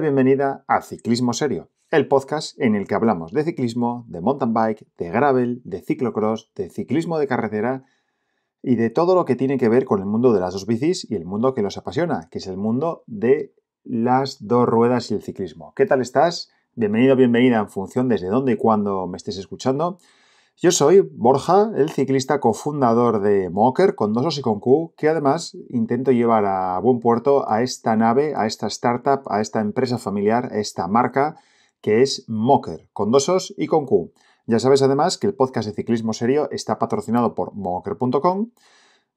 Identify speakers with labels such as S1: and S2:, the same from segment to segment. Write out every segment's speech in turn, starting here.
S1: bienvenida a Ciclismo Serio, el podcast en el que hablamos de ciclismo, de mountain bike, de gravel, de ciclocross, de ciclismo de carretera y de todo lo que tiene que ver con el mundo de las dos bicis y el mundo que los apasiona, que es el mundo de las dos ruedas y el ciclismo. ¿Qué tal estás? Bienvenido, bienvenida en función desde dónde y cuándo me estés escuchando. Yo soy Borja, el ciclista cofundador de Mocker con dos y con Q, que además intento llevar a buen puerto a esta nave, a esta startup, a esta empresa familiar, a esta marca que es Mocker, con dosos y con Q. Ya sabes además que el podcast de ciclismo serio está patrocinado por mocker.com,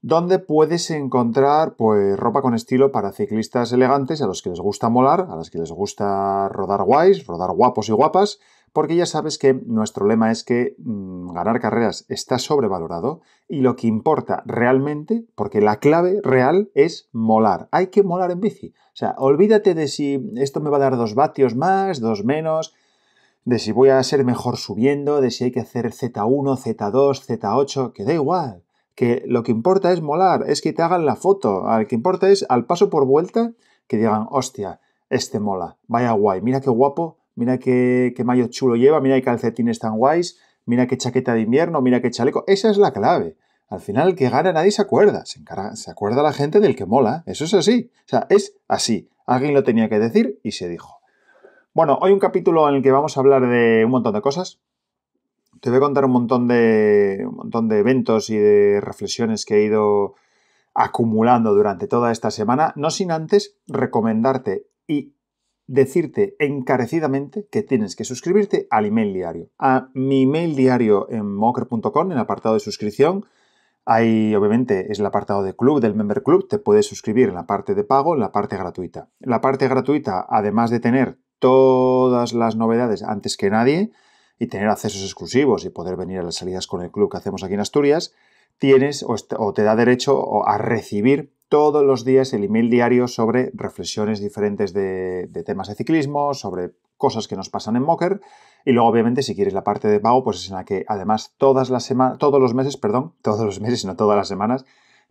S1: donde puedes encontrar pues, ropa con estilo para ciclistas elegantes, a los que les gusta molar, a los que les gusta rodar guays, rodar guapos y guapas, porque ya sabes que nuestro lema es que mm, ganar carreras está sobrevalorado y lo que importa realmente, porque la clave real es molar. Hay que molar en bici. O sea, olvídate de si esto me va a dar dos vatios más, dos menos, de si voy a ser mejor subiendo, de si hay que hacer Z1, Z2, Z8, que da igual. Que lo que importa es molar, es que te hagan la foto. Al que importa es al paso por vuelta que digan, hostia, este mola, vaya guay, mira qué guapo, mira qué, qué mayo chulo lleva, mira qué calcetines tan guays mira qué chaqueta de invierno, mira qué chaleco. Esa es la clave. Al final, el que gana nadie se acuerda. Se, se acuerda la gente del que mola. Eso es así. O sea, es así. Alguien lo tenía que decir y se dijo. Bueno, hoy un capítulo en el que vamos a hablar de un montón de cosas. Te voy a contar un montón de, un montón de eventos y de reflexiones que he ido acumulando durante toda esta semana, no sin antes recomendarte y decirte encarecidamente que tienes que suscribirte al email diario. A mi email diario en mocker.com, en el apartado de suscripción, Ahí, obviamente, es el apartado de club, del Member Club. Te puedes suscribir en la parte de pago, en la parte gratuita. La parte gratuita, además de tener todas las novedades antes que nadie y tener accesos exclusivos y poder venir a las salidas con el club que hacemos aquí en Asturias, tienes o te da derecho a recibir todos los días el email diario sobre reflexiones diferentes de, temas de ciclismo, sobre cosas que nos pasan en Mocker. Y luego, obviamente, si quieres la parte de pago, pues es en la que además todas las todos los meses, perdón, todos los meses, no todas las semanas,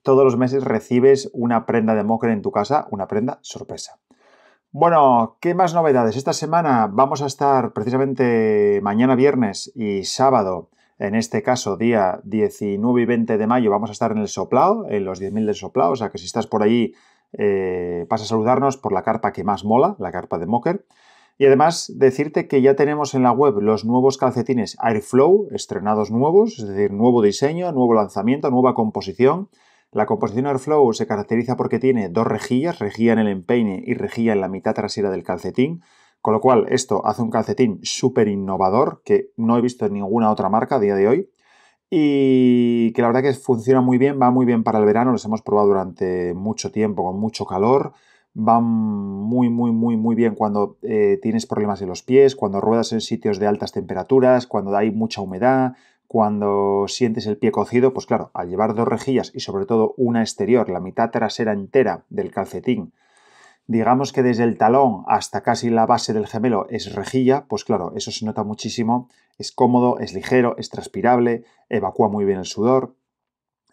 S1: todos los meses recibes una prenda de Mocker en tu casa, una prenda sorpresa. Bueno, ¿qué más novedades? Esta semana vamos a estar precisamente mañana viernes y sábado en este caso, día 19 y 20 de mayo vamos a estar en el Soplao, en los 10.000 del Soplao, o sea que si estás por allí, pasa eh, a saludarnos por la carpa que más mola, la carpa de Mocker. Y además decirte que ya tenemos en la web los nuevos calcetines Airflow, estrenados nuevos, es decir, nuevo diseño, nuevo lanzamiento, nueva composición. La composición Airflow se caracteriza porque tiene dos rejillas, rejilla en el empeine y rejilla en la mitad trasera del calcetín, con lo cual, esto hace un calcetín súper innovador que no he visto en ninguna otra marca a día de hoy y que la verdad que funciona muy bien, va muy bien para el verano, los hemos probado durante mucho tiempo con mucho calor, van muy, muy, muy, muy bien cuando eh, tienes problemas en los pies, cuando ruedas en sitios de altas temperaturas, cuando hay mucha humedad, cuando sientes el pie cocido, pues claro, al llevar dos rejillas y sobre todo una exterior, la mitad trasera entera del calcetín, digamos que desde el talón hasta casi la base del gemelo es rejilla, pues claro, eso se nota muchísimo, es cómodo, es ligero, es transpirable, evacúa muy bien el sudor,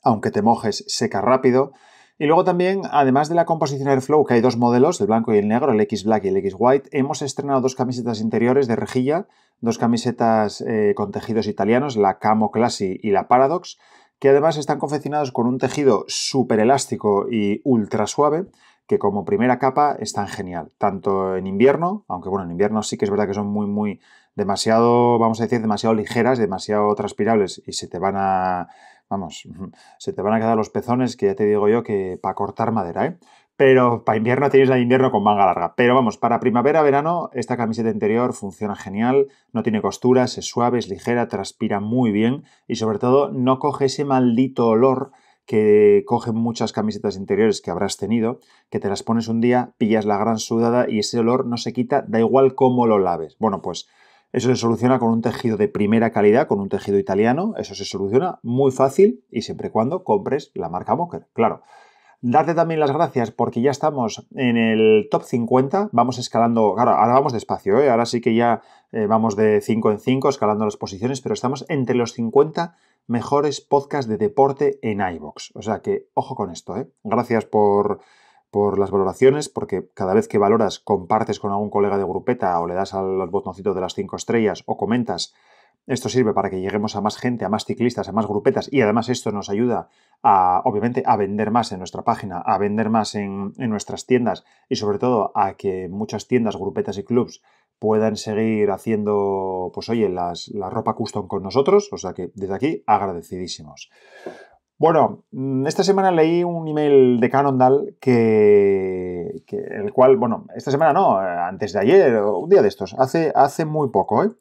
S1: aunque te mojes, seca rápido. Y luego también, además de la composición Airflow, que hay dos modelos, el blanco y el negro, el X Black y el X White, hemos estrenado dos camisetas interiores de rejilla, dos camisetas eh, con tejidos italianos, la Camo Classy y la Paradox, que además están confeccionados con un tejido súper elástico y ultra suave, que como primera capa están genial, tanto en invierno, aunque bueno, en invierno sí que es verdad que son muy, muy demasiado, vamos a decir, demasiado ligeras, demasiado transpirables y se te van a, vamos, se te van a quedar los pezones que ya te digo yo que para cortar madera, ¿eh? Pero para invierno tienes la invierno con manga larga. Pero vamos, para primavera, verano, esta camiseta interior funciona genial, no tiene costuras, es suave, es ligera, transpira muy bien y sobre todo no coge ese maldito olor que cogen muchas camisetas interiores que habrás tenido, que te las pones un día, pillas la gran sudada y ese olor no se quita, da igual cómo lo laves. Bueno, pues eso se soluciona con un tejido de primera calidad, con un tejido italiano, eso se soluciona muy fácil y siempre y cuando compres la marca Mocker, claro. Darte también las gracias porque ya estamos en el top 50, vamos escalando, claro, ahora vamos despacio, ¿eh? ahora sí que ya eh, vamos de 5 en 5, escalando las posiciones, pero estamos entre los 50 mejores podcasts de deporte en iVoox. O sea que, ojo con esto, ¿eh? Gracias por, por las valoraciones, porque cada vez que valoras, compartes con algún colega de grupeta o le das al botoncito de las 5 estrellas o comentas. Esto sirve para que lleguemos a más gente, a más ciclistas, a más grupetas y además esto nos ayuda a, obviamente, a vender más en nuestra página, a vender más en, en nuestras tiendas y sobre todo a que muchas tiendas, grupetas y clubs puedan seguir haciendo, pues oye, la ropa custom con nosotros. O sea que desde aquí, agradecidísimos. Bueno, mm, esta semana leí un email de Canondal que, el cual, bueno, esta semana no, eh, antes de ayer, un día de estos, hace, hace muy poco, ¿eh?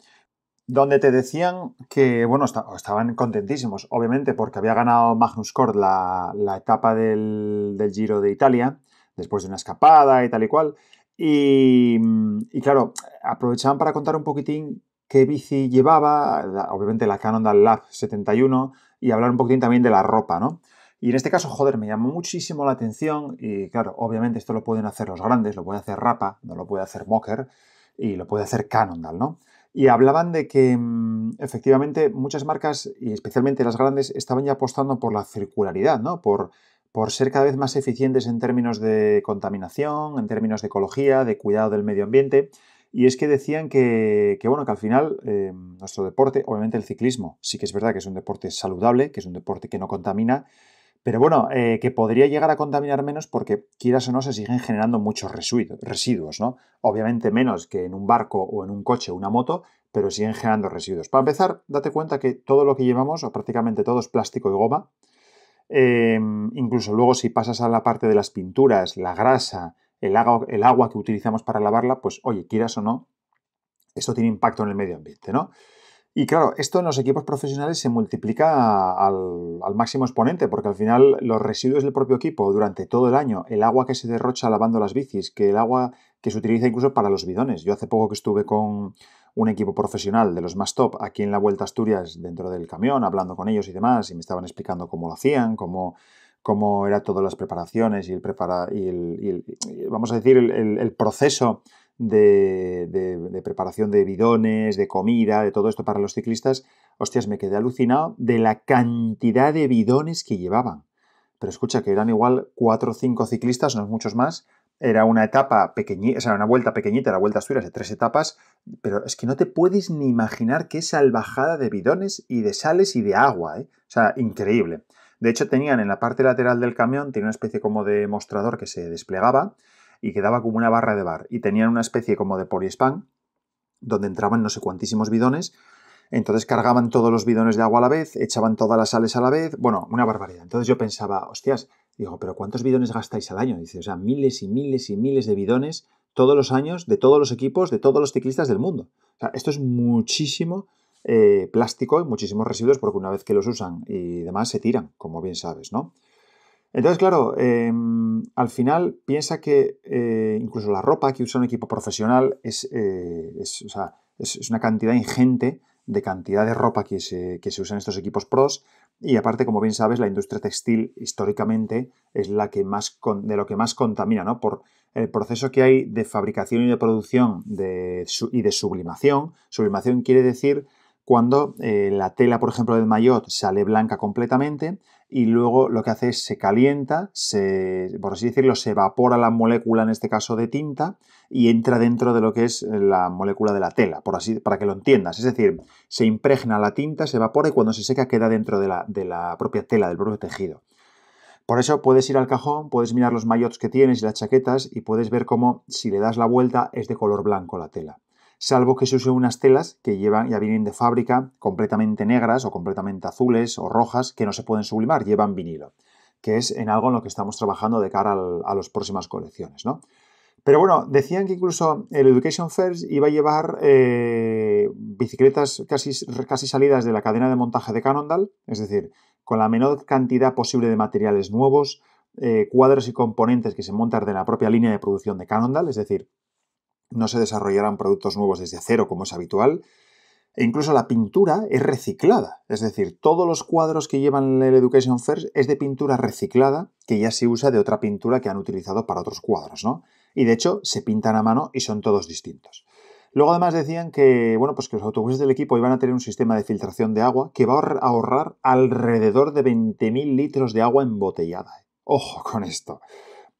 S1: donde te decían que, bueno, estaban contentísimos, obviamente, porque había ganado Magnus Cort la, etapa del Giro de Italia, después de una escapada y tal y cual, Mm, y, claro, aprovechaban para contar un poquitín qué bici llevaba, obviamente la Canon Lab 71, y hablar un poquitín también de la ropa, ¿no? Y en este caso, joder, me llamó muchísimo la atención y claro, obviamente esto lo pueden hacer los grandes, lo puede hacer Rapa, no lo puede hacer Mocker y lo puede hacer Canondal, ¿no? Y hablaban de que mm, efectivamente muchas marcas, y especialmente las grandes, estaban ya apostando por la circularidad, ¿no? Por por ser cada vez más eficientes en términos de contaminación, en términos de ecología, de cuidado del medio ambiente. Y es que decían que, bueno, que al final eh, nuestro deporte, obviamente el ciclismo, sí que es verdad que es un deporte saludable, que es un deporte que no contamina, pero bueno, eh, que podría llegar a contaminar menos porque, quieras o no, se siguen generando muchos residuos, ¿no? Obviamente menos que en un barco o en un coche o una moto, pero siguen generando residuos. Para empezar, date cuenta que todo lo que llevamos, o prácticamente todo, es plástico y goma. Em, incluso luego si pasas a la parte de las pinturas, la grasa, el agua, el agua que utilizamos para lavarla, pues oye, quieras o no, esto tiene impacto en el medio ambiente, ¿no? Y claro, esto en los equipos profesionales se multiplica al, máximo exponente, porque al final los residuos del propio equipo durante todo el año, el agua que se derrocha lavando las bicis, que el agua que se utiliza incluso para los bidones. Yo hace poco que estuve con, un equipo profesional de los más top aquí en la Vuelta Asturias dentro del camión, hablando con ellos y demás, y me estaban explicando cómo lo hacían, cómo, cómo eran todas las preparaciones y el, prepara, y vamos a decir, el, proceso de, preparación de bidones, de comida, de todo esto para los ciclistas, hostias, me quedé alucinado de la cantidad de bidones que llevaban. Pero escucha, que eran igual cuatro o cinco ciclistas, no muchos más, era una etapa pequeñita, o sea, una vuelta pequeñita, era vuelta tuyas de tres etapas, pero es que no te puedes ni imaginar qué salvajada de bidones y de sales y de agua, ¿eh? o sea, increíble. De hecho, tenían en la parte lateral del camión, tenía una especie como de mostrador que se desplegaba y quedaba como una barra de bar, y tenían una especie como de poliespan, donde entraban no sé cuantísimos bidones, entonces cargaban todos los bidones de agua a la vez, echaban todas las sales a la vez, bueno, una barbaridad. Entonces yo pensaba, hostias, Digo, pero ¿cuántos bidones gastáis al año? Dice, o sea, miles y miles y miles de bidones todos los años de todos los equipos, de todos los ciclistas del mundo. O sea, esto es muchísimo eh, plástico y muchísimos residuos porque una vez que los usan y demás se tiran, como bien sabes, ¿no? Entonces, claro, em, al final piensa que eh, incluso la ropa que usa un equipo profesional es eh, una cantidad ingente de cantidad de ropa que se, que usa en estos equipos pros. Y aparte, como bien sabes, la industria textil históricamente es la que más de lo que más contamina, ¿no? Por el proceso que hay de fabricación y de producción de, y de sublimación. Sublimación quiere decir cuando eh, la tela, por ejemplo, del maillot sale blanca completamente y luego lo que hace es se calienta, se, por así decirlo, se evapora la molécula, en este caso de tinta, y entra dentro de lo que es eh, la molécula de la tela, para que lo entiendas. Es decir, se impregna la tinta, se evapora y cuando se seca queda dentro de la, propia tela, del propio tejido. Por eso puedes ir al cajón, puedes mirar los mayots que tienes y las chaquetas y puedes ver cómo si le das la vuelta es de color blanco la tela salvo que se usen unas telas que llevan, ya vienen de fábrica completamente negras o completamente azules o rojas que no se pueden sublimar, llevan vinilo, que es en algo en lo que estamos trabajando de cara a las próximas colecciones. ¿no? Pero bueno, decían que incluso el Education First iba a llevar eh, bicicletas casi, casi salidas de la cadena de montaje de Cannondale, es decir, con la menor cantidad posible de materiales nuevos, eh, cuadros y componentes que se montan de la propia línea de producción de Cannondale, es decir, no se desarrollarán productos nuevos desde cero como es habitual, e incluso la pintura es reciclada. Es decir, todos los cuadros que llevan el Education First es de pintura reciclada que ya se usa de otra pintura que han utilizado para otros cuadros, ¿no? Y de hecho se pintan a mano y son todos distintos. Luego además decían que, bueno, pues que los autobuses del equipo iban a tener un sistema de filtración de agua que va a ahorrar alrededor de 20.000 litros de agua embotellada. Ojo con esto.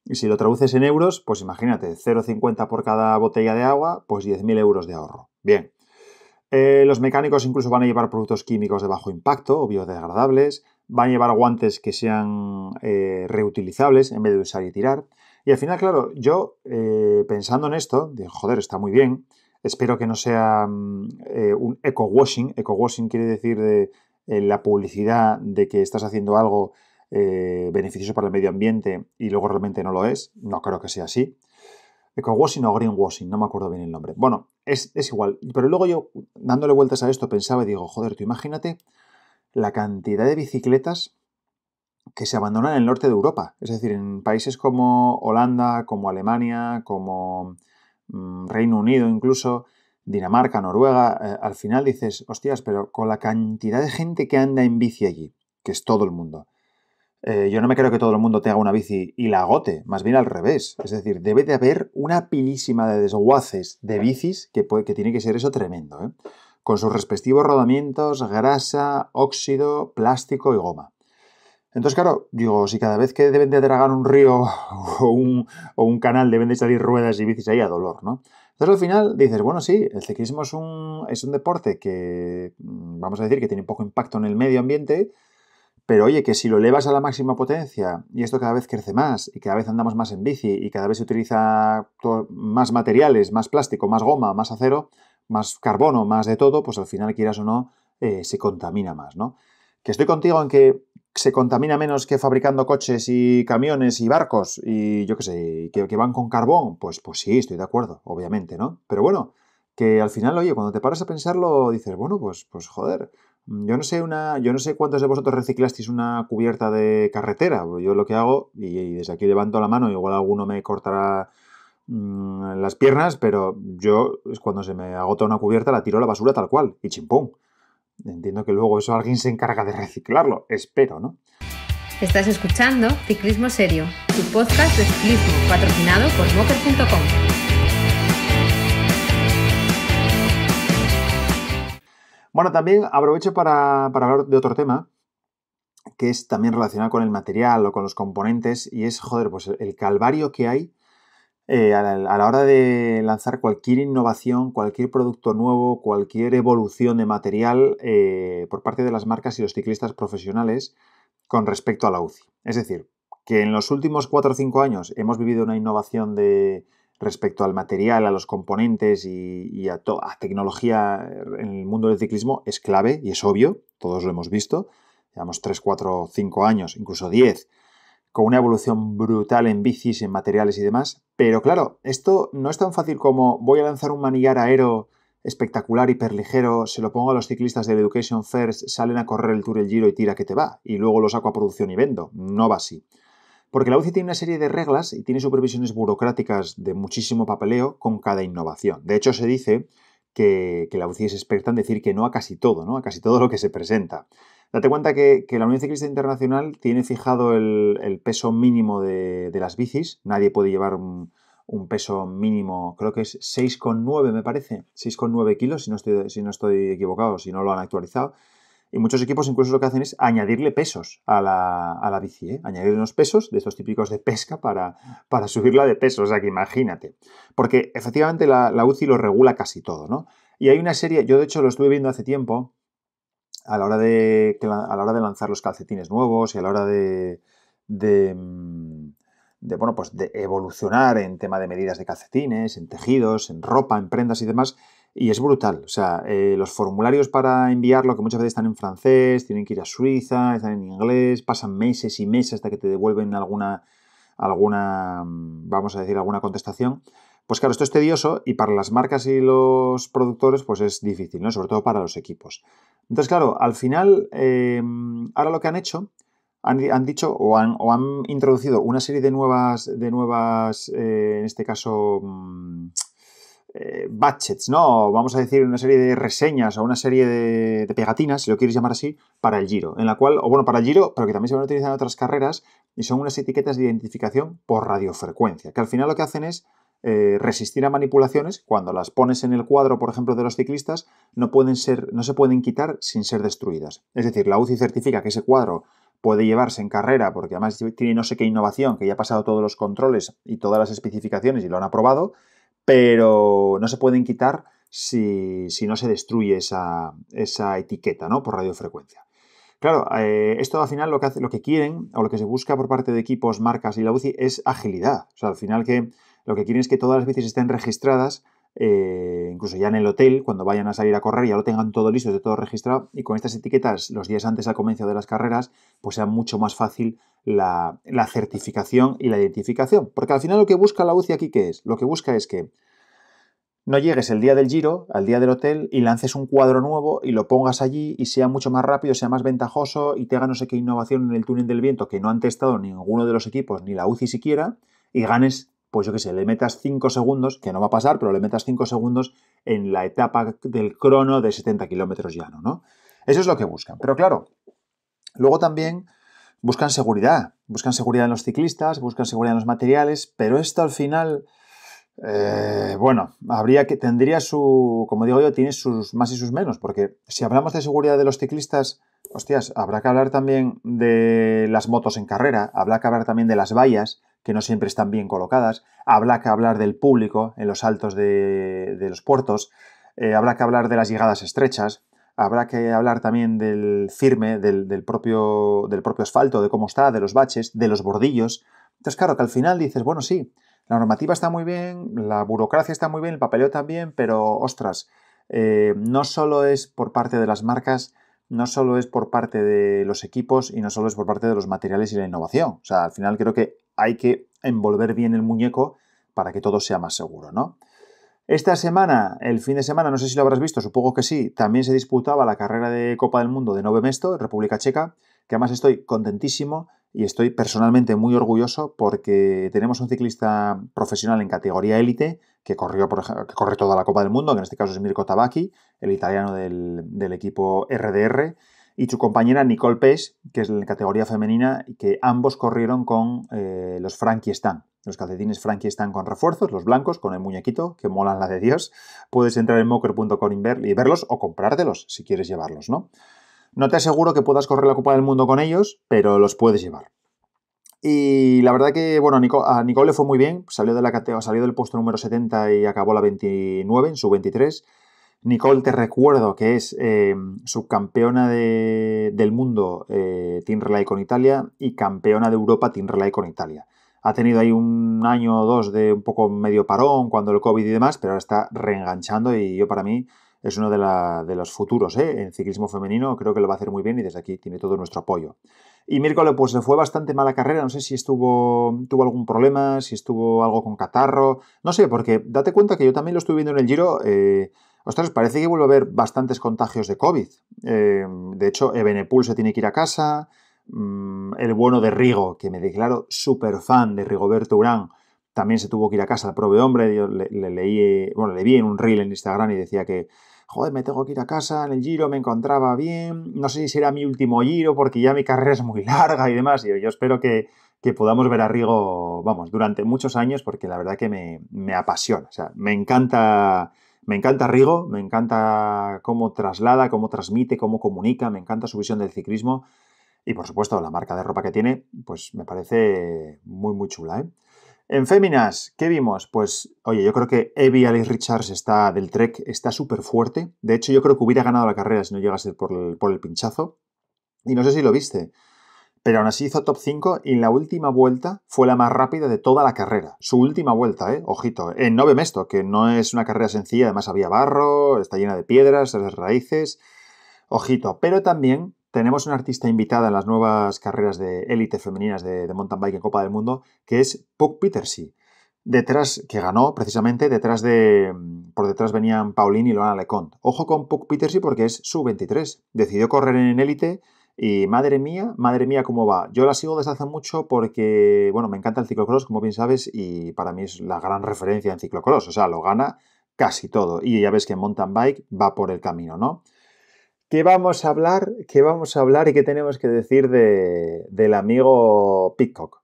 S1: Y si lo traduces en euros, pues imagínate, 0,50 por cada botella de agua, pues 10.000 euros de ahorro. Bien. Eh, los mecánicos incluso van a llevar productos químicos de bajo impacto o biodegradables, van a llevar guantes que sean eh, reutilizables en vez de usar y tirar. Y al final, claro, yo eh, pensando en esto, digo, joder, está muy bien, espero que no sea mm, un eco-washing. Eco-washing quiere decir de, la publicidad de que estás haciendo algo eh, beneficioso para el medio ambiente y luego realmente no lo es. No creo que sea así. Ecowashing eh, o greenwashing, no me acuerdo bien el nombre. Bueno, es, igual. Pero luego yo, dándole vueltas a esto, pensaba y digo, joder, tú imagínate la cantidad de bicicletas que se abandonan en el norte de Europa. Es decir, en países como Holanda, como Alemania, como mm, Reino Unido incluso, Dinamarca, Noruega, eh, al final dices, hostias, pero con la cantidad de gente que anda en bici allí, que es todo el mundo, eh, yo no me creo que todo el mundo tenga una bici y la agote, más bien al revés. Es decir, debe de haber una pilísima de desguaces de bicis que, tiene que ser eso tremendo, ¿eh? con sus respectivos rodamientos, grasa, óxido, plástico y goma. Entonces, claro, digo, si cada vez que deben de dragar un río o un, canal deben de salir ruedas y bicis ahí a dolor, ¿no? Entonces al final dices, bueno, sí, el ciclismo es un, es un deporte que, mm, vamos a decir, que tiene poco impacto en el medio ambiente, pero oye, que si lo elevas a la máxima potencia y esto cada vez crece más y cada vez andamos más en bici y cada vez se utiliza más materiales, más plástico, más goma, más acero, más carbono, más de todo, pues al final quieras o no, eh, se contamina más, ¿no? Que estoy contigo en que se contamina menos que fabricando coches y camiones y barcos y yo qué sé, que, van con carbón, pues, pues sí, estoy de acuerdo, obviamente, ¿no? Pero bueno, que al final, oye, cuando te paras a pensarlo, dices, bueno, pues, pues joder, Mm, yo no sé una, yo no sé cuántos de vosotros reciclasteis una cubierta de carretera. Yo lo que hago, y, desde aquí levanto la mano, igual alguno me cortará mm, las piernas, pero yo es cuando se me agota una cubierta, la tiro a la basura tal cual, y chimpón. Entiendo que luego eso alguien se encarga de reciclarlo, espero, ¿no? Estás escuchando Ciclismo Serio, tu podcast de ciclismo patrocinado por Mocker.com. Bueno, también aprovecho para, hablar de otro tema que es también relacionado con el material o con los componentes y es, joder, pues el calvario que hay eh, a, la, hora de lanzar cualquier innovación, cualquier producto nuevo, cualquier evolución de material eh, por parte de las marcas y los ciclistas profesionales con respecto a la UCI. Es decir, que en los últimos 4 o 5 años hemos vivido una innovación de, respecto al material, a los componentes y, a, a, tecnología en el mundo del ciclismo es clave y es obvio, todos lo hemos visto, llevamos 3, 4, 5 años, incluso 10, con una evolución brutal en bicis, en materiales y demás, pero claro, esto no es tan fácil como voy a lanzar un manillar aero espectacular, hiperligero, se lo pongo a los ciclistas del Education First, salen a correr el Tour el Giro y tira que te va, y luego lo saco a producción y vendo, no va así. Porque la UCI tiene una serie de reglas y tiene supervisiones burocráticas de muchísimo papeleo con cada innovación. De hecho, se dice que, la UCI es experta en decir que no a casi todo, ¿no? A casi todo lo que se presenta. Date cuenta que, la Unión Ciclista Internacional tiene fijado el, peso mínimo de, las bicis. Nadie puede llevar un, peso mínimo, creo que es 6,9 me parece, 6,9 kilos si no, si no estoy equivocado, si no lo han actualizado. Y muchos equipos incluso lo que hacen es añadirle pesos a la, a bici, ¿eh? añadirle unos pesos de estos típicos de pesca para, para subirla de peso. O sea que imagínate. Porque efectivamente la, UCI lo regula casi todo, ¿no? Y hay una serie, yo de hecho lo estuve viendo hace tiempo, a la hora de, a la hora de lanzar los calcetines nuevos y a la hora de, de, mm, de, bueno, pues de evolucionar en tema de medidas de calcetines, en tejidos, en ropa, en prendas y demás, y es brutal. O sea, eh, los formularios para enviarlo, que muchas veces están en francés, tienen que ir a Suiza, están en inglés, pasan meses y meses hasta que te devuelven alguna, alguna mm, vamos a decir, alguna contestación. Pues claro, esto es tedioso y para las marcas y los productores pues es difícil, ¿no? Sobre todo para los equipos. Entonces, claro, al final, em, ahora lo que han hecho, han, dicho o han, o han, introducido una serie de nuevas, de nuevas eh, en este caso... Mm, eh, ¿no? Vamos a decir una serie de reseñas o una serie de, pegatinas, si lo quieres llamar así, para el Giro, en la cual, o bueno, para el Giro, pero que también se van a utilizar en otras carreras, y son unas etiquetas de identificación por radiofrecuencia, que al final lo que hacen es eh, resistir a manipulaciones, cuando las pones en el cuadro, por ejemplo, de los ciclistas, no, pueden ser, no se pueden quitar sin ser destruidas. Es decir, la UCI certifica que ese cuadro puede llevarse en carrera, porque además tiene no sé qué innovación, que ya ha pasado todos los controles y todas las especificaciones y lo han aprobado, pero no se pueden quitar si, no se destruye esa, etiqueta ¿no? por radiofrecuencia. Claro, eh, esto al final lo que, lo que quieren o lo que se busca por parte de equipos, marcas y la UCI es agilidad. O sea, al final que lo que quieren es que todas las bicis estén registradas eh, incluso ya en el hotel, cuando vayan a salir a correr, ya lo tengan todo listo, de todo registrado, y con estas etiquetas los días antes al comienzo de las carreras, pues sea mucho más fácil la, la certificación y la identificación. Porque al final lo que busca la UCI aquí, ¿qué es? Lo que busca es que no llegues el día del giro, al día del hotel, y lances un cuadro nuevo y lo pongas allí y sea mucho más rápido, sea más ventajoso y te haga no sé qué innovación en el túnel del viento que no han testado ninguno de los equipos, ni la UCI siquiera, y ganes pues yo qué sé, le metas 5 segundos, que no va a pasar, pero le metas 5 segundos en la etapa del crono de 70 kilómetros llano, ¿no? Eso es lo que buscan. Pero claro, luego también buscan seguridad. Buscan seguridad en los ciclistas, buscan seguridad en los materiales, pero esto al final... Eh, bueno, habría que, tendría su, como digo yo, tiene sus más y sus menos, porque si hablamos de seguridad de los ciclistas, hostias, habrá que hablar también de las motos en carrera, habrá que hablar también de las vallas, que no siempre están bien colocadas, habrá que hablar del público en los altos de, los puertos, eh, habrá que hablar de las llegadas estrechas, habrá que hablar también del firme, del, propio, del propio asfalto, de cómo está, de los baches, de los bordillos. Entonces, claro, que al final dices, bueno, sí, la normativa está muy bien, la burocracia está muy bien, el papeleo también, pero ostras, eh, no solo es por parte de las marcas no solo es por parte de los equipos y no solo es por parte de los materiales y la innovación. O sea, al final creo que hay que envolver bien el muñeco para que todo sea más seguro, ¿no? Esta semana, el fin de semana, no sé si lo habrás visto, supongo que sí, también se disputaba la carrera de Copa del Mundo de Nove Mesto, República Checa, que además estoy contentísimo y estoy personalmente muy orgulloso porque tenemos un ciclista profesional en categoría élite que, corrió, por corre toda la Copa del Mundo, que en este caso es Mirko Tabacchi, el italiano del, equipo RDR, y su compañera Nicole Pes, que es en categoría femenina, que ambos corrieron con eh, los Frankie Stan. Los calcetines Frankie Stan con refuerzos, los blancos, con el muñequito, que molan la de Dios. Puedes entrar en mocker.com y verlos o comprártelos si quieres llevarlos, ¿no? No te aseguro que puedas correr la Copa del Mundo con ellos, pero los puedes llevar. Y la verdad que, bueno, a Nicole le fue muy bien, salió, del puesto número 70 y acabó la 29 en su 23. Nicole, te recuerdo que es eh, subcampeona del mundo eh, Team Relay con Italia y campeona de Europa Team Relay con Italia. Ha tenido ahí un año o dos de un poco medio parón cuando el COVID y demás, pero ahora está reenganchando y yo para mí es uno de, los futuros ¿eh? en ciclismo femenino, creo que lo va a hacer muy bien y desde aquí tiene todo nuestro apoyo. Y Mirko pues, se fue bastante mala carrera, no sé si estuvo, tuvo algún problema, si estuvo algo con catarro, no sé, porque date cuenta que yo también lo estuve viendo en el Giro, eh, ostras, parece que vuelve a haber bastantes contagios de COVID. Eh, de hecho, Ebenepul se tiene que ir a casa, mm, el bueno de Rigo, que me declaro super fan de Rigoberto Urán, también se tuvo que ir a casa, el prove hombre, le, le, leí, bueno, le vi en un reel en Instagram y decía que joder, me tengo que ir a casa, en el giro me encontraba bien, no sé si será mi último giro porque ya mi carrera es muy larga y demás, y yo espero que, podamos ver a Rigo, vamos, durante muchos años, porque la verdad que me, me, apasiona. O sea, me encanta, me encanta Rigo, me encanta cómo traslada, cómo transmite, cómo comunica, me encanta su visión del ciclismo. Y por supuesto, la marca de ropa que tiene, pues me parece muy, muy chula. ¿eh? En Féminas, ¿qué vimos? Pues, oye, yo creo que Evie Alice Richards está del Trek, está súper fuerte. De hecho, yo creo que hubiera ganado la carrera si no llegase por el, pinchazo. Y no sé si lo viste, pero aún así hizo top 5 y en la última vuelta fue la más rápida de toda la carrera. Su última vuelta, ¿eh? Ojito, en Nove Mesto, que no es una carrera sencilla, además había barro, está llena de piedras, de raíces. Ojito, pero también tenemos una artista invitada en las nuevas carreras de élite femeninas de, mountain bike en Copa del Mundo, que es Puck Petersy, Detrás, que ganó precisamente, detrás de. Mm, por detrás venían Pauline y Lorna Leconte. Ojo con Puck Petersy porque es su 23. Decidió correr en élite y madre mía, madre mía, cómo va. Yo la sigo desde hace mucho porque, bueno, me encanta el ciclocross, como bien sabes, y para mí es la gran referencia en ciclocross. O sea, lo gana casi todo. Y ya ves que en mountain bike va por el camino, ¿no? ¿Qué vamos a hablar? ¿Qué vamos a hablar y qué tenemos que decir de, del amigo Pitcock?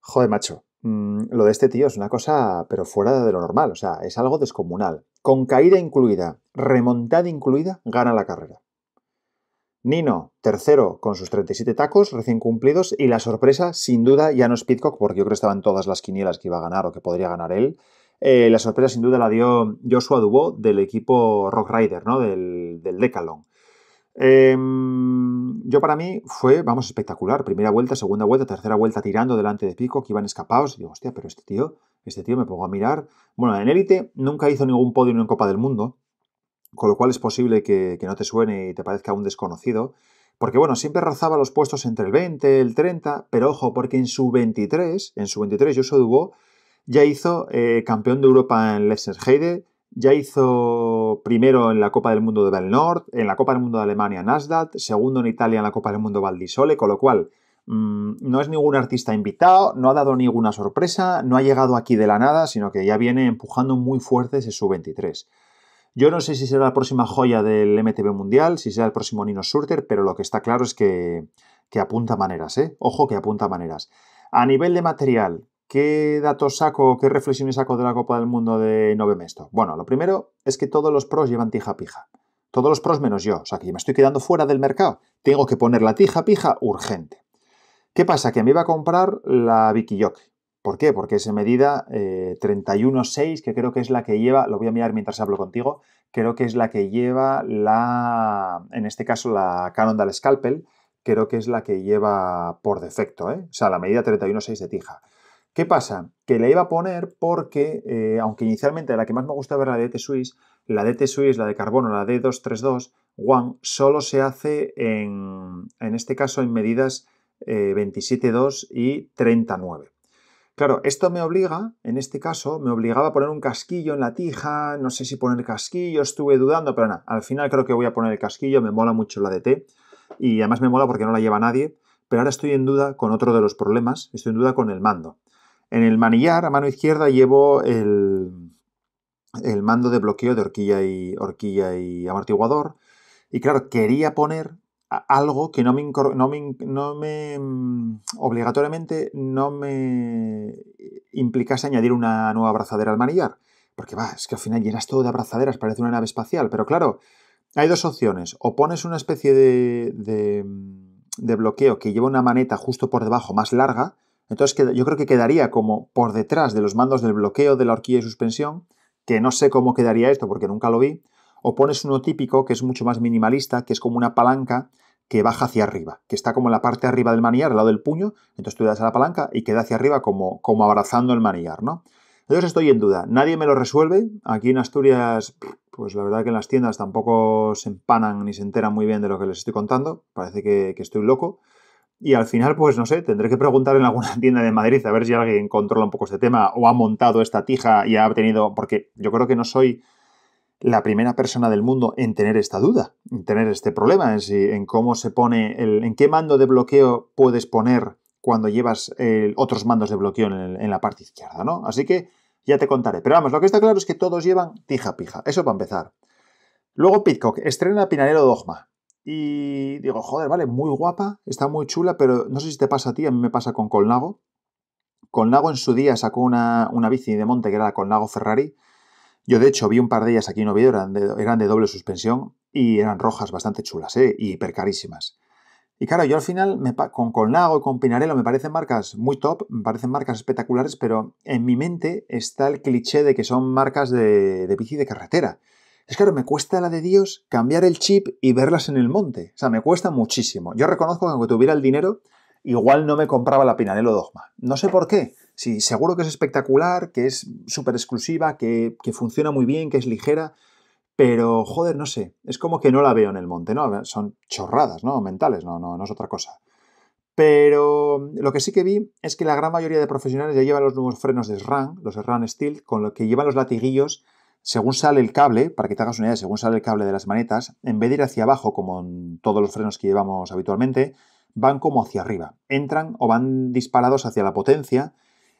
S1: Joder, macho. Mm, lo de este tío es una cosa, pero fuera de lo normal, o sea, es algo descomunal. Con caída incluida, remontada incluida, gana la carrera. Nino, tercero, con sus 37 tacos recién cumplidos, y la sorpresa, sin duda, ya no es Pitcock, porque yo creo que estaban todas las quinielas que iba a ganar o que podría ganar él, eh, la sorpresa sin duda la dio Joshua Dubo del equipo Rock Rider, ¿no? del, del em, yo para mí fue, vamos, espectacular. Primera vuelta, segunda vuelta, tercera vuelta tirando delante de Pico, que iban escapados. Y digo, hostia, pero este tío, este tío me pongo a mirar. Bueno, en élite nunca hizo ningún podio en Copa del Mundo, con lo cual es posible que, no te suene y te parezca un desconocido. Porque bueno, siempre rozaba los puestos entre el 20, el 30, pero ojo, porque en su 23, en su 23 Joshua Dubois, ya hizo eh, campeón de Europa en Leipzig-Heide. ya hizo primero en la Copa del Mundo de Belnord, en la Copa del Mundo de Alemania Nasdaq, segundo en Italia en la Copa del Mundo Valdisole, con lo cual mm, no es ningún artista invitado, no ha dado ninguna sorpresa, no ha llegado aquí de la nada, sino que ya viene empujando muy fuerte ese sub-23. Yo no sé si será la próxima joya del MTB Mundial, si será el próximo Nino Surter, pero lo que está claro es que, que apunta maneras, ¿eh? Ojo que apunta maneras. A nivel de material, ¿Qué datos saco, qué reflexiones saco de la Copa del Mundo de Novemesto? Bueno, lo primero es que todos los pros llevan tija pija. Todos los pros menos yo. O sea, que me estoy quedando fuera del mercado. Tengo que poner la tija pija urgente. ¿Qué pasa? Que me iba a comprar la Vicky Yoke. ¿Por qué? Porque es en medida 31.6, eh, que creo que es la que lleva, lo voy a mirar mientras hablo contigo, creo que es la que lleva la, en este caso la Canon Scalpel, creo que es la que lleva por defecto, ¿eh? o sea, la medida 31.6 de tija. ¿Qué pasa? Que la iba a poner porque, eh, aunque inicialmente la que más me gusta ver la de e T-Swiss, la de e T-Swiss, la de carbono, la D232, One, solo se hace en, en este caso en medidas 27.2 eh, y 39. Claro, esto me obliga, en este caso, me obligaba a poner un casquillo en la tija, no sé si poner casquillo, estuve dudando, pero nada, al final creo que voy a poner el casquillo, me mola mucho la de e T y además me mola porque no la lleva nadie, pero ahora estoy en duda con otro de los problemas, estoy en duda con el mando. En el manillar, a mano izquierda, llevo el, el mando de bloqueo de horquilla y, horquilla y amortiguador. Y claro, quería poner algo que no me, no me, no me mm, obligatoriamente no me implicase añadir una nueva abrazadera al manillar. Porque va, es que al final llenas todo de abrazaderas, parece una nave espacial. Pero claro, hay dos opciones. O pones una especie de, de, mm, de bloqueo que lleva una maneta justo por debajo más larga, entonces yo creo que quedaría como por detrás de los mandos del bloqueo de la horquilla y suspensión, que no sé cómo quedaría esto porque nunca lo vi, o pones uno típico que es mucho más minimalista, que es como una palanca que baja hacia arriba, que está como en la parte de arriba del manillar, al lado del puño, entonces tú das a la palanca y queda hacia arriba como, como abrazando el manillar, ¿no? Entonces estoy en duda, nadie me lo resuelve, aquí en Asturias, pues la verdad que en las tiendas tampoco se empanan ni se enteran muy bien de lo que les estoy contando, parece que estoy loco, y al final, pues no sé, tendré que preguntar en alguna tienda de Madrid a ver si alguien controla un poco este tema o ha montado esta tija y ha tenido... porque yo creo que no soy la primera persona del mundo en tener esta duda, en tener este problema, en, cómo se pone, el, en qué mando de bloqueo puedes poner cuando llevas eh, otros mandos de bloqueo en, la parte izquierda, ¿no? Así que ya te contaré. Pero vamos, lo que está claro es que todos llevan tija pija, eso para empezar. Luego Pitcock estrena Pinarello Dogma. Y digo, joder, vale, muy guapa, está muy chula, pero no sé si te pasa a ti, a mí me pasa con Colnago. Colnago en su día sacó una, bici de monte que era la Colnago Ferrari. Yo de hecho vi un par de ellas aquí en Oviedo, eran de, doble suspensión y eran rojas bastante chulas y ¿eh? hipercarísimas. Y claro, yo al final me, con Colnago y con Pinarello me parecen marcas muy top, me parecen marcas espectaculares, pero en mi mente está el cliché de que son marcas de, de bici de carretera. Es claro, me cuesta la de Dios cambiar el chip y verlas en el monte. O sea, me cuesta muchísimo. Yo reconozco que aunque tuviera el dinero, igual no me compraba la Pinarello Dogma. No sé por qué. seguro que es espectacular, que es súper exclusiva, que, funciona muy bien, que es ligera. Pero, joder, no sé, es como que no la veo en el monte, ¿no? Son chorradas, ¿no? Mentales, no, no, no es otra cosa. Pero lo que sí que vi es que la gran mayoría de profesionales ya llevan los nuevos frenos de SRAM, los SRAM Steel, con los que llevan los latiguillos según sale el cable, para que te hagas una idea, según sale el cable de las manetas, en vez de ir hacia abajo como en todos los frenos que llevamos habitualmente, van como hacia arriba, entran o van disparados hacia la potencia.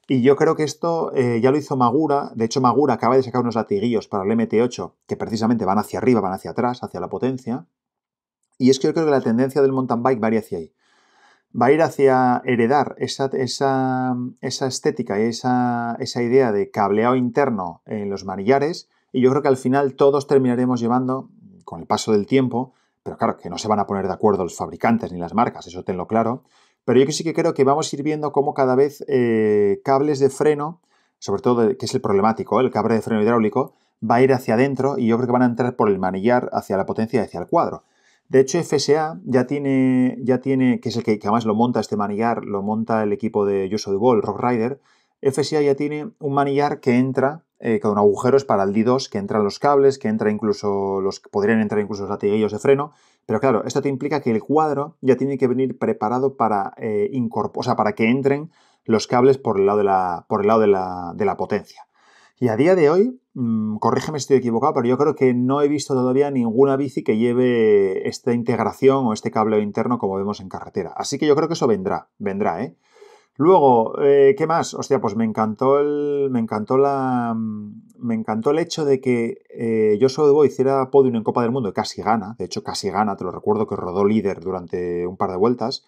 S1: Y yo creo que esto eh, ya lo hizo Magura, de hecho Magura acaba de sacar unos latiguillos para el MT8 que precisamente van hacia arriba, van hacia atrás, hacia la potencia. Y es que yo creo que la tendencia del mountain bike va a ir hacia ahí. Va a ir hacia heredar esa, estética y esa, esa idea de cableado interno en los manillares y yo creo que al final todos terminaremos llevando, con el paso del tiempo, pero claro, que no se van a poner de acuerdo los fabricantes ni las marcas, eso tenlo claro. Pero yo sí que creo que vamos a ir viendo cómo cada vez eh, cables de freno, sobre todo que es el problemático, el cable de freno hidráulico, va a ir hacia adentro y yo creo que van a entrar por el manillar hacia la potencia y hacia el cuadro. De hecho, FSA ya tiene, ya tiene que es el que, además lo monta este manillar, lo monta el equipo de Yoso de Ball, Rock Rider. FSA ya tiene un manillar que entra eh, con agujeros para el D2 que entran los cables, que entra incluso los podrían entrar incluso los latiguillos de freno, pero claro, esto te implica que el cuadro ya tiene que venir preparado para eh, para que entren los cables por el lado de la, por el lado de la, potencia. Y a día de hoy, mm, corrígeme si estoy equivocado, pero yo creo que no he visto todavía ninguna bici que lleve esta integración o este cable interno como vemos en carretera. Así que yo creo que eso vendrá, vendrá, ¿eh? Luego, eh, ¿qué más? Hostia, pues me encantó el. Me encantó la. Mm, me encantó el hecho de que eh, Solo hiciera podium en Copa del Mundo, casi gana, de hecho casi gana, te lo recuerdo que rodó líder durante un par de vueltas,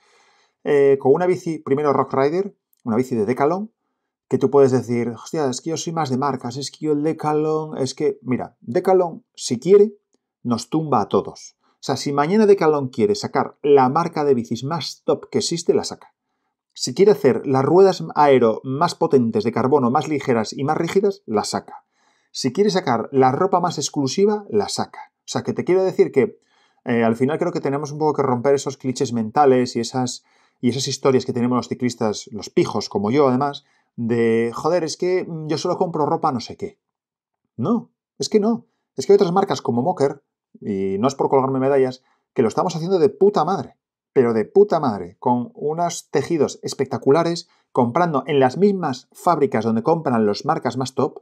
S1: eh, con una bici, primero Rock Rider, una bici de Decalon, que tú puedes decir, hostia, es que yo soy más de marcas, es que yo el Decalon, es que, mira, Decalon, si quiere, nos tumba a todos. O sea, si mañana Decalon quiere sacar la marca de bicis más top que existe, la saca. Si quiere hacer las ruedas aero más potentes de carbono, más ligeras y más rígidas, la saca. Si quiere sacar la ropa más exclusiva, la saca. O sea, que te quiero decir que eh, al final creo que tenemos un poco que romper esos clichés mentales y esas, y esas historias que tenemos los ciclistas, los pijos, como yo además, de, joder, es que mm, yo solo compro ropa no sé qué. No, es que no. Es que hay otras marcas como Mocker, y no es por colgarme medallas, que lo estamos haciendo de puta madre pero de puta madre, con unos tejidos espectaculares, comprando en las mismas fábricas donde compran las marcas más top,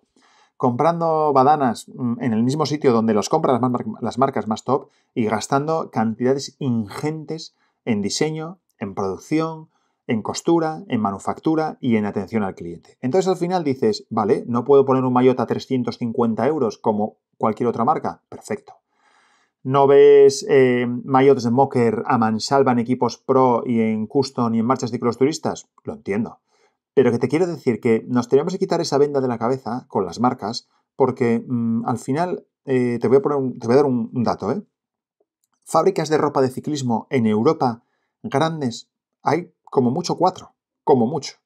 S1: comprando badanas mm, en el mismo sitio donde los compran las, las marcas más top y gastando cantidades ingentes en diseño, en producción, en costura, en manufactura y en atención al cliente. Entonces al final dices, vale, no puedo poner un Mayota a 350 euros como cualquier otra marca, perfecto. No ves eh, de mocker a mansalva en equipos pro y en custom y en marchas de ciclos turistas? Lo entiendo. Pero que te quiero decir que nos tenemos que quitar esa venda de la cabeza con las marcas, porque mm, al final eh, te, voy a poner te, voy a dar un, dato. ¿eh? Fábricas de ropa de ciclismo en Europa grandes hay como mucho cuatro, como mucho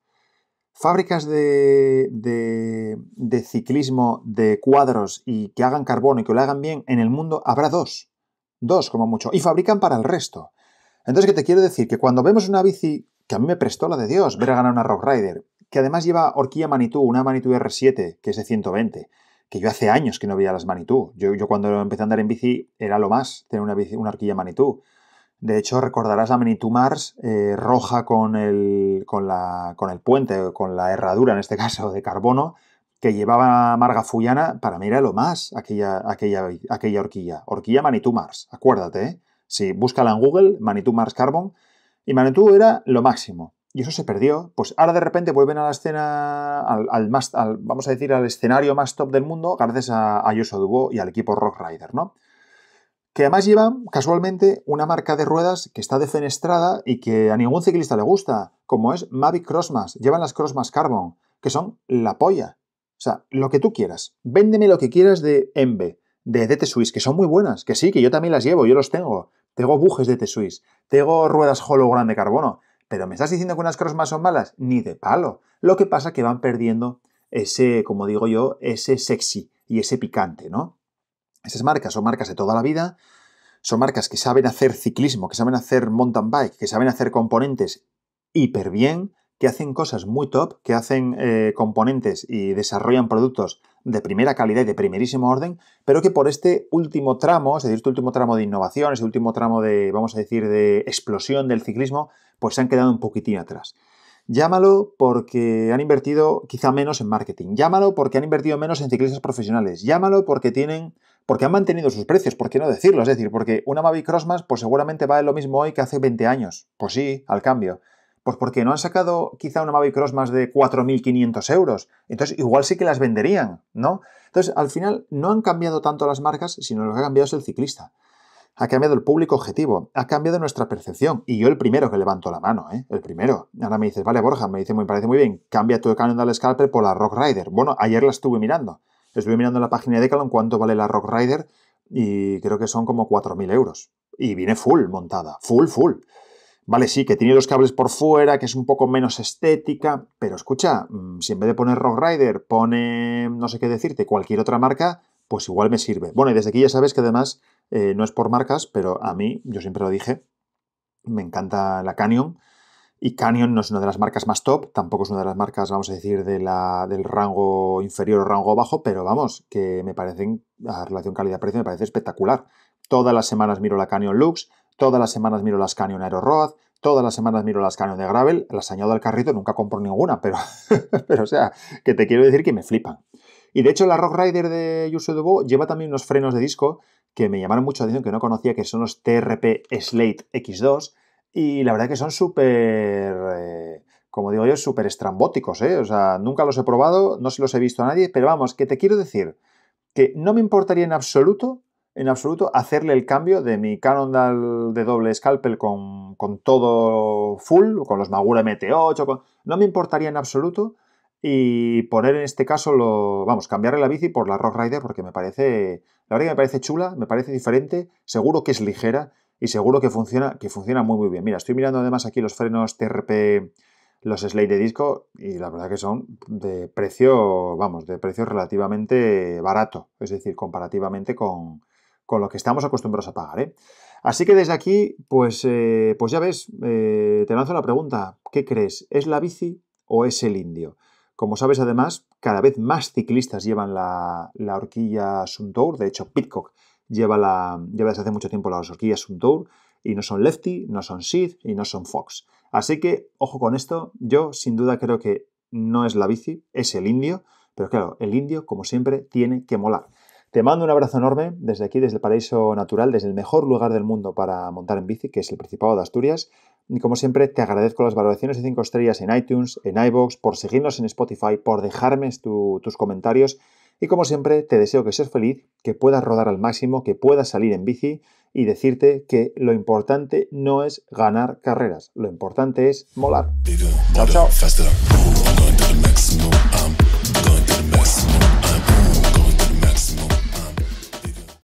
S1: fábricas de, de, ciclismo, de cuadros y que hagan carbono y que lo hagan bien, en el mundo habrá dos. Dos como mucho. Y fabrican para el resto. Entonces, ¿qué te quiero decir? Que cuando vemos una bici, que a mí me prestó la de Dios ver a ganar una Rock Rider, que además lleva horquilla Manitou, una Manitou R7, que es de 120, que yo hace años que no veía las Manitou. Yo, yo cuando empecé a andar en bici era lo más tener una, bici, una horquilla Manitou. De hecho, recordarás a Manitou Mars eh, roja con el, con, la, con el puente, con la herradura en este caso de carbono, que llevaba Marga Fuyana, para mí era lo más aquella, aquella, aquella horquilla. Horquilla Manitou Mars, acuérdate, ¿eh? Sí, búscala en Google, Manitou Mars Carbon, y Manitou era lo máximo. Y eso se perdió. Pues ahora de repente vuelven a la escena, al, más, vamos a decir, al escenario más top del mundo, gracias a, a Dubo y al equipo Rock Rider, ¿no? que además llevan casualmente una marca de ruedas que está defenestrada y que a ningún ciclista le gusta, como es Mavic Crossmas. Llevan las Crossmas Carbon, que son la polla. O sea, lo que tú quieras. Véndeme lo que quieras de Enve, de DT Swiss, que son muy buenas, que sí, que yo también las llevo, yo los tengo. Tengo bujes de DT Swiss, tengo ruedas hologram de carbono, pero ¿me estás diciendo que unas Crossmas son malas? Ni de palo. Lo que pasa es que van perdiendo ese, como digo yo, ese sexy y ese picante, ¿no? Esas marcas son marcas de toda la vida, son marcas que saben hacer ciclismo, que saben hacer mountain bike, que saben hacer componentes hiper bien, que hacen cosas muy top, que hacen eh, componentes y desarrollan productos de primera calidad y de primerísimo orden, pero que por este último tramo, es decir, este último tramo de innovación, este último tramo de, vamos a decir, de explosión del ciclismo, pues se han quedado un poquitín atrás. Llámalo porque han invertido quizá menos en marketing, llámalo porque han invertido menos en ciclistas profesionales, llámalo porque tienen porque han mantenido sus precios, ¿por qué no decirlo? Es decir, porque una Mavic Crossmas pues seguramente de lo mismo hoy que hace 20 años. Pues sí, al cambio. Pues porque no han sacado quizá una Mavic Crossmas de 4.500 euros. Entonces igual sí que las venderían, ¿no? Entonces al final no han cambiado tanto las marcas, sino lo que ha cambiado es el ciclista. Ha cambiado el público objetivo, ha cambiado nuestra percepción. Y yo el primero que levanto la mano, ¿eh? El primero. Ahora me dices, vale, Borja, me dice, me parece muy bien, cambia tu Canon del Scalper por la Rock Rider. Bueno, ayer la estuve mirando. Estoy mirando la página de Decalon cuánto vale la Rock Rider y creo que son como 4.000 euros. Y viene full montada, full, full. Vale, sí, que tiene los cables por fuera, que es un poco menos estética, pero escucha, mm, si en vez de poner Rock Rider pone, no sé qué decirte, cualquier otra marca, pues igual me sirve. Bueno, y desde aquí ya sabes que además eh, no es por marcas, pero a mí, yo siempre lo dije, me encanta la Canyon y Canyon no es una de las marcas más top, tampoco es una de las marcas, vamos a decir, del rango inferior o rango bajo, pero vamos, que me parecen, a relación calidad-precio, me parece espectacular. Todas las semanas miro la Canyon Lux, todas las semanas miro las Canyon Aero Road, todas las semanas miro las Canyon de Gravel, las añado al carrito, nunca compro ninguna, pero, pero o sea, que te quiero decir que me flipan. Y de hecho la Rock Rider de Yusu lleva también unos frenos de disco que me llamaron mucho la atención, que no conocía, que son los TRP Slate X2, y la verdad que son súper, eh, como digo yo, súper estrambóticos, ¿eh? O sea, nunca los he probado, no se los he visto a nadie, pero vamos, que te quiero decir que no me importaría en absoluto, en absoluto, hacerle el cambio de mi Canon de doble scalpel con, todo full, con los Magura MT8, no me importaría en absoluto y poner en este caso, lo, vamos, cambiarle la bici por la Rock Rider porque me parece, la verdad que me parece chula, me parece diferente, seguro que es ligera y seguro que funciona, que funciona muy muy bien. Mira, estoy mirando además aquí los frenos TRP, los slay de disco y la verdad que son de precio, vamos, de precio relativamente barato, es decir, comparativamente con, lo que estamos acostumbrados a pagar. ¿eh? Así que desde aquí, pues, eh, pues ya ves, eh, te lanzo la pregunta, ¿qué crees? ¿Es la bici o es el indio? Como sabes, además, cada vez más ciclistas llevan la, la horquilla Suntour. De hecho, Pitcock lleva, la, desde hace mucho tiempo las horquillas un tour y no son Lefty, no son Sith, y no son Fox. Así que, ojo con esto, yo sin duda creo que no es la bici, es el indio, pero claro, el indio, como siempre, tiene que molar. Te mando un abrazo enorme desde aquí, desde el paraíso natural, desde el mejor lugar del mundo para montar en bici, que es el Principado de Asturias. Y como siempre, te agradezco las valoraciones de 5 estrellas en iTunes, en iBox, por seguirnos en Spotify, por dejarme tus comentarios y como siempre, te deseo que seas feliz, que puedas rodar al máximo, que puedas salir en bici y decirte que lo importante no es ganar carreras, lo importante es molar. Chao,